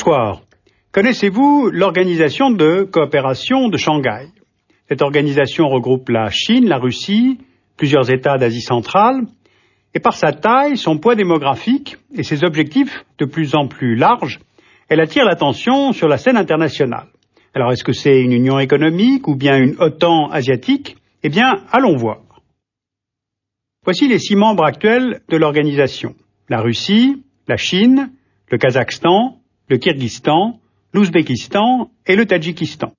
Bonsoir. Connaissez-vous l'organisation de coopération de Shanghai Cette organisation regroupe la Chine, la Russie, plusieurs États d'Asie centrale, et par sa taille, son poids démographique et ses objectifs de plus en plus larges, elle attire l'attention sur la scène internationale. Alors est-ce que c'est une union économique ou bien une OTAN asiatique Eh bien, allons voir. Voici les six membres actuels de l'organisation. La Russie, la Chine, le Kazakhstan, le Kyrgyzstan, l'Ouzbékistan et le Tadjikistan.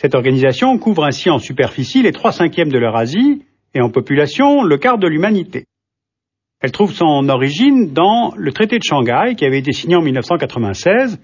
Cette organisation couvre ainsi en superficie les trois cinquièmes de l'Eurasie et en population le quart de l'humanité. Elle trouve son origine dans le traité de Shanghai qui avait été signé en 1996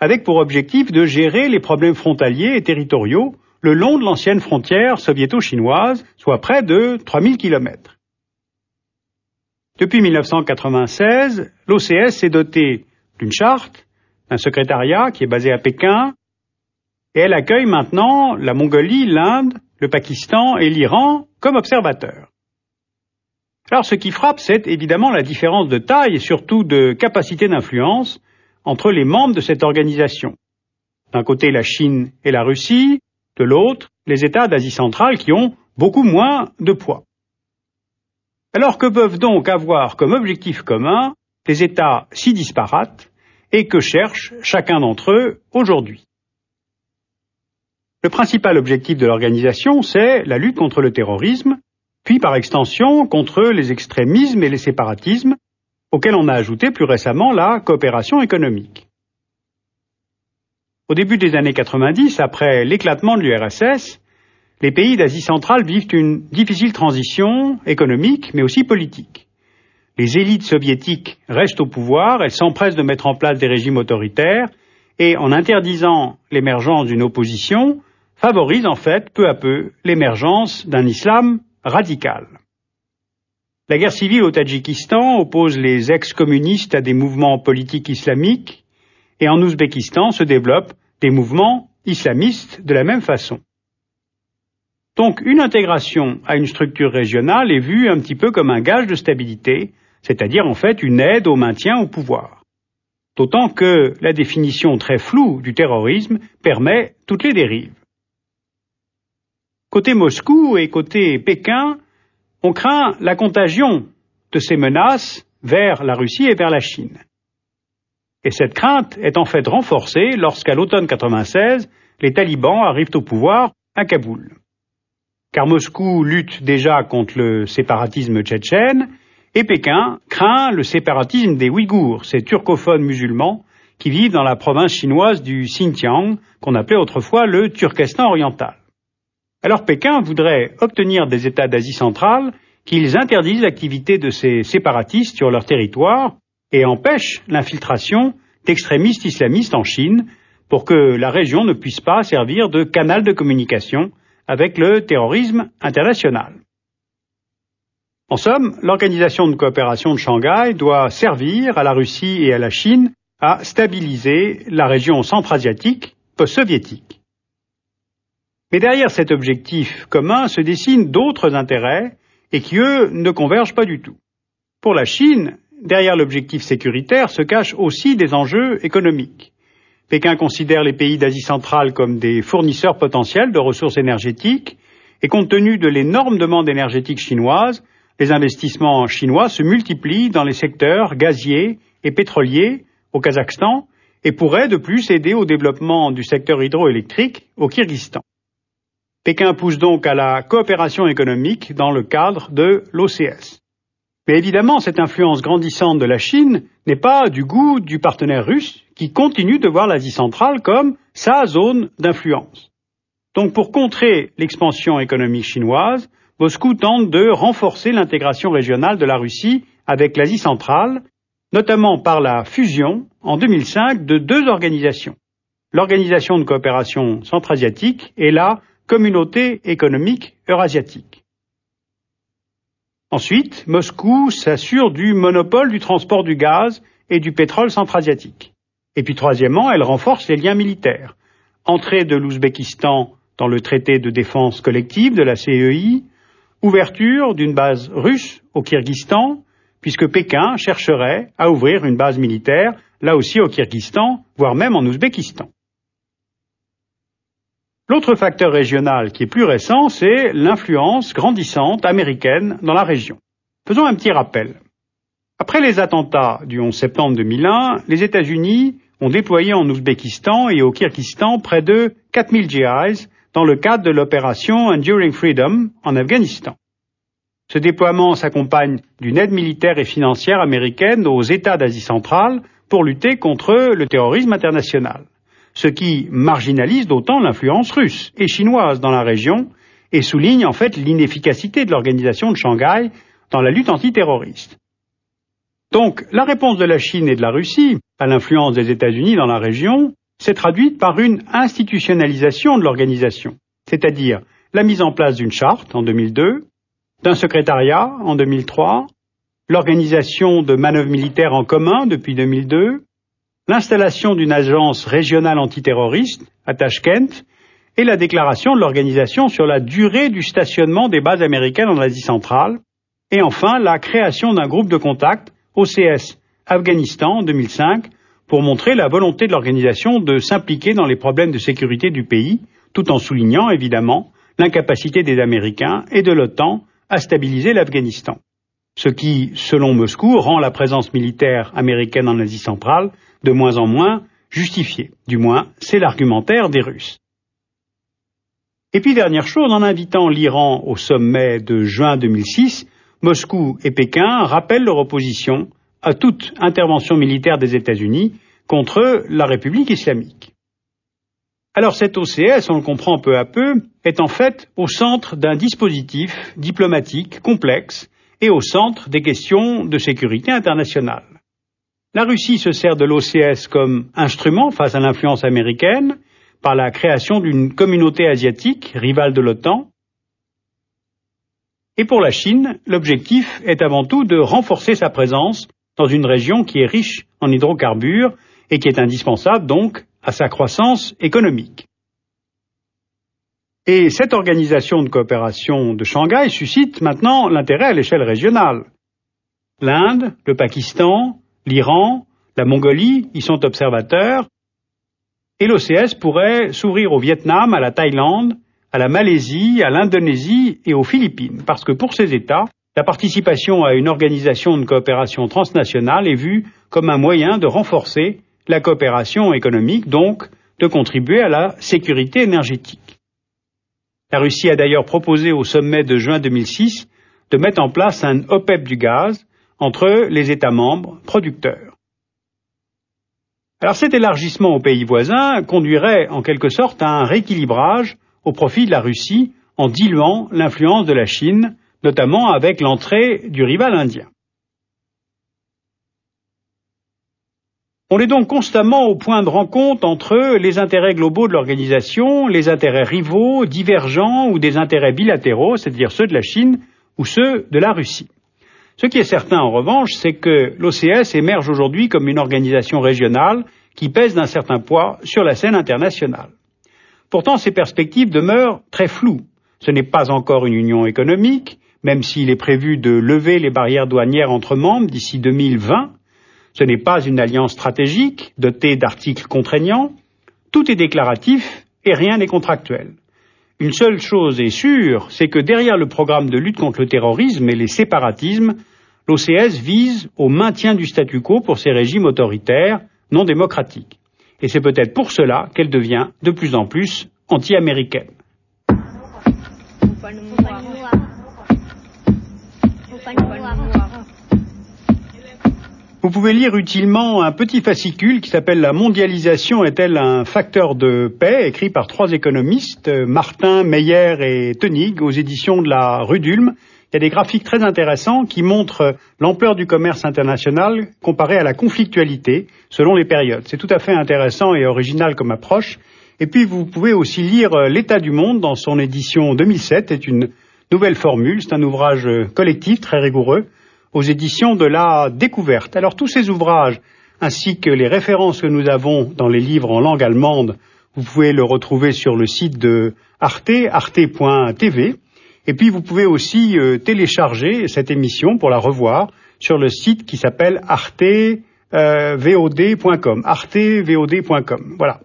avec pour objectif de gérer les problèmes frontaliers et territoriaux le long de l'ancienne frontière soviéto-chinoise, soit près de 3000 km. Depuis 1996, l'OCS s'est dotée d'une charte, d'un secrétariat qui est basé à Pékin, et elle accueille maintenant la Mongolie, l'Inde, le Pakistan et l'Iran comme observateurs. Alors ce qui frappe, c'est évidemment la différence de taille et surtout de capacité d'influence entre les membres de cette organisation. D'un côté la Chine et la Russie, de l'autre les États d'Asie centrale qui ont beaucoup moins de poids. Alors que peuvent donc avoir comme objectif commun des États si disparates et que cherche chacun d'entre eux aujourd'hui. Le principal objectif de l'organisation, c'est la lutte contre le terrorisme, puis par extension contre les extrémismes et les séparatismes, auxquels on a ajouté plus récemment la coopération économique. Au début des années 90, après l'éclatement de l'URSS, les pays d'Asie centrale vivent une difficile transition économique mais aussi politique. Les élites soviétiques restent au pouvoir, elles s'empressent de mettre en place des régimes autoritaires, et en interdisant l'émergence d'une opposition, favorisent en fait peu à peu l'émergence d'un islam radical. La guerre civile au Tadjikistan oppose les ex-communistes à des mouvements politiques islamiques, et en Ouzbékistan se développent des mouvements islamistes de la même façon. Donc une intégration à une structure régionale est vue un petit peu comme un gage de stabilité, c'est-à-dire en fait une aide au maintien au pouvoir. D'autant que la définition très floue du terrorisme permet toutes les dérives. Côté Moscou et côté Pékin, on craint la contagion de ces menaces vers la Russie et vers la Chine. Et cette crainte est en fait renforcée lorsqu'à l'automne 96, les talibans arrivent au pouvoir à Kaboul. Car Moscou lutte déjà contre le séparatisme tchétchène, et Pékin craint le séparatisme des Ouïghours, ces turcophones musulmans qui vivent dans la province chinoise du Xinjiang, qu'on appelait autrefois le Turkestan oriental. Alors Pékin voudrait obtenir des États d'Asie centrale qu'ils interdisent l'activité de ces séparatistes sur leur territoire et empêchent l'infiltration d'extrémistes islamistes en Chine pour que la région ne puisse pas servir de canal de communication avec le terrorisme international. En somme, l'organisation de coopération de Shanghai doit servir à la Russie et à la Chine à stabiliser la région centra-asiatique post-soviétique. Mais derrière cet objectif commun se dessinent d'autres intérêts et qui, eux, ne convergent pas du tout. Pour la Chine, derrière l'objectif sécuritaire se cachent aussi des enjeux économiques. Pékin considère les pays d'Asie centrale comme des fournisseurs potentiels de ressources énergétiques et compte tenu de l'énorme demande énergétique chinoise, les investissements chinois se multiplient dans les secteurs gaziers et pétroliers au Kazakhstan et pourraient de plus aider au développement du secteur hydroélectrique au Kyrgyzstan. Pékin pousse donc à la coopération économique dans le cadre de l'OCS. Mais évidemment, cette influence grandissante de la Chine n'est pas du goût du partenaire russe qui continue de voir l'Asie centrale comme sa zone d'influence. Donc pour contrer l'expansion économique chinoise, Moscou tente de renforcer l'intégration régionale de la Russie avec l'Asie centrale, notamment par la fusion en 2005 de deux organisations, l'Organisation de coopération centrasiatique et la Communauté économique eurasiatique. Ensuite, Moscou s'assure du monopole du transport du gaz et du pétrole asiatique Et puis troisièmement, elle renforce les liens militaires. Entrée de l'Ouzbékistan dans le traité de défense collective de la CEI, ouverture d'une base russe au Kyrgyzstan, puisque Pékin chercherait à ouvrir une base militaire, là aussi au Kyrgyzstan, voire même en Ouzbékistan. L'autre facteur régional qui est plus récent, c'est l'influence grandissante américaine dans la région. Faisons un petit rappel. Après les attentats du 11 septembre 2001, les États-Unis ont déployé en Ouzbékistan et au Kyrgyzstan près de 4000 GIs, dans le cadre de l'opération Enduring Freedom en Afghanistan. Ce déploiement s'accompagne d'une aide militaire et financière américaine aux États d'Asie centrale pour lutter contre le terrorisme international, ce qui marginalise d'autant l'influence russe et chinoise dans la région et souligne en fait l'inefficacité de l'organisation de Shanghai dans la lutte antiterroriste. Donc la réponse de la Chine et de la Russie à l'influence des États-Unis dans la région s'est traduite par une institutionnalisation de l'organisation, c'est-à-dire la mise en place d'une charte en 2002, d'un secrétariat en 2003, l'organisation de manœuvres militaires en commun depuis 2002, l'installation d'une agence régionale antiterroriste à Tashkent et la déclaration de l'organisation sur la durée du stationnement des bases américaines en Asie centrale, et enfin la création d'un groupe de contact, OCS Afghanistan en 2005, pour montrer la volonté de l'organisation de s'impliquer dans les problèmes de sécurité du pays, tout en soulignant évidemment l'incapacité des Américains et de l'OTAN à stabiliser l'Afghanistan. Ce qui, selon Moscou, rend la présence militaire américaine en Asie centrale de moins en moins justifiée. Du moins, c'est l'argumentaire des Russes. Et puis dernière chose, en invitant l'Iran au sommet de juin 2006, Moscou et Pékin rappellent leur opposition à toute intervention militaire des États-Unis contre la République islamique. Alors cette OCS, on le comprend peu à peu, est en fait au centre d'un dispositif diplomatique complexe et au centre des questions de sécurité internationale. La Russie se sert de l'OCS comme instrument face à l'influence américaine par la création d'une communauté asiatique rivale de l'OTAN. Et pour la Chine, l'objectif est avant tout de renforcer sa présence dans une région qui est riche en hydrocarbures et qui est indispensable donc à sa croissance économique. Et cette organisation de coopération de Shanghai suscite maintenant l'intérêt à l'échelle régionale. L'Inde, le Pakistan, l'Iran, la Mongolie y sont observateurs, et l'OCS pourrait s'ouvrir au Vietnam, à la Thaïlande, à la Malaisie, à l'Indonésie et aux Philippines, parce que pour ces États, la participation à une organisation de coopération transnationale est vue comme un moyen de renforcer la coopération économique, donc de contribuer à la sécurité énergétique. La Russie a d'ailleurs proposé au sommet de juin 2006 de mettre en place un OPEP e du gaz entre les États membres producteurs. cet élargissement aux pays voisins conduirait en quelque sorte à un rééquilibrage au profit de la Russie en diluant l'influence de la Chine notamment avec l'entrée du rival indien. On est donc constamment au point de rencontre entre les intérêts globaux de l'organisation, les intérêts rivaux, divergents ou des intérêts bilatéraux, c'est-à-dire ceux de la Chine ou ceux de la Russie. Ce qui est certain en revanche, c'est que l'OCS émerge aujourd'hui comme une organisation régionale qui pèse d'un certain poids sur la scène internationale. Pourtant, ces perspectives demeurent très floues. Ce n'est pas encore une union économique, même s'il est prévu de lever les barrières douanières entre membres d'ici 2020. Ce n'est pas une alliance stratégique dotée d'articles contraignants. Tout est déclaratif et rien n'est contractuel. Une seule chose est sûre, c'est que derrière le programme de lutte contre le terrorisme et les séparatismes, l'OCS vise au maintien du statu quo pour ces régimes autoritaires non démocratiques. Et c'est peut-être pour cela qu'elle devient de plus en plus anti-américaine. Vous pouvez lire utilement un petit fascicule qui s'appelle La mondialisation est-elle un facteur de paix écrit par trois économistes, Martin, Meyer et Tenig, aux éditions de la Rue d'Ulm. Il y a des graphiques très intéressants qui montrent l'ampleur du commerce international comparé à la conflictualité selon les périodes. C'est tout à fait intéressant et original comme approche. Et puis vous pouvez aussi lire euh, L'état du monde dans son édition 2007, est une Nouvelle formule, c'est un ouvrage collectif très rigoureux aux éditions de la découverte. Alors tous ces ouvrages, ainsi que les références que nous avons dans les livres en langue allemande, vous pouvez le retrouver sur le site de Arte, arte.tv. Et puis vous pouvez aussi euh, télécharger cette émission pour la revoir sur le site qui s'appelle artevod.com. Euh, artevod.com. Voilà.